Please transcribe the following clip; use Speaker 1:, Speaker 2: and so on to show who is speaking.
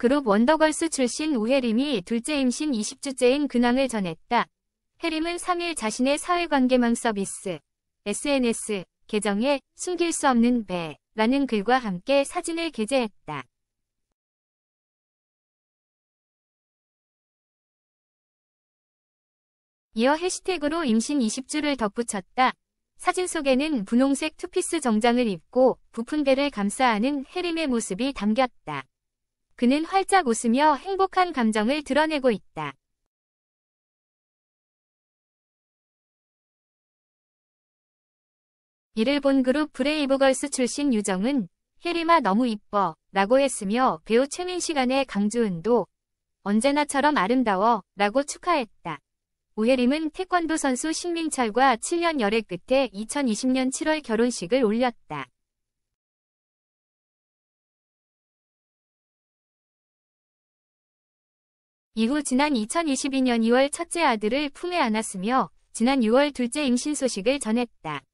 Speaker 1: 그룹 원더걸스 출신 우혜림이 둘째 임신 20주째인 근황을 전했다. 혜림은 3일 자신의 사회관계망 서비스 SNS 계정에 숨길 수 없는 배라는 글과 함께 사진을 게재했다. 이어 해시태그로 임신 20주를 덧붙였다. 사진 속에는 분홍색 투피스 정장을 입고 부푼 배를 감싸하는혜림의 모습이 담겼다. 그는 활짝 웃으며 행복한 감정을 드러내고 있다. 이를 본 그룹 브레이브걸스 출신 유정은 혜림아 너무 이뻐 라고 했으며 배우 최민시간의 강주은도 언제나처럼 아름다워 라고 축하했다. 오혜림은 태권도 선수 신민철과 7년 열애 끝에 2020년 7월 결혼식을 올렸다. 이후 지난 2022년 2월 첫째 아들을 품에 안았으며 지난 6월 둘째 임신 소식을 전했다.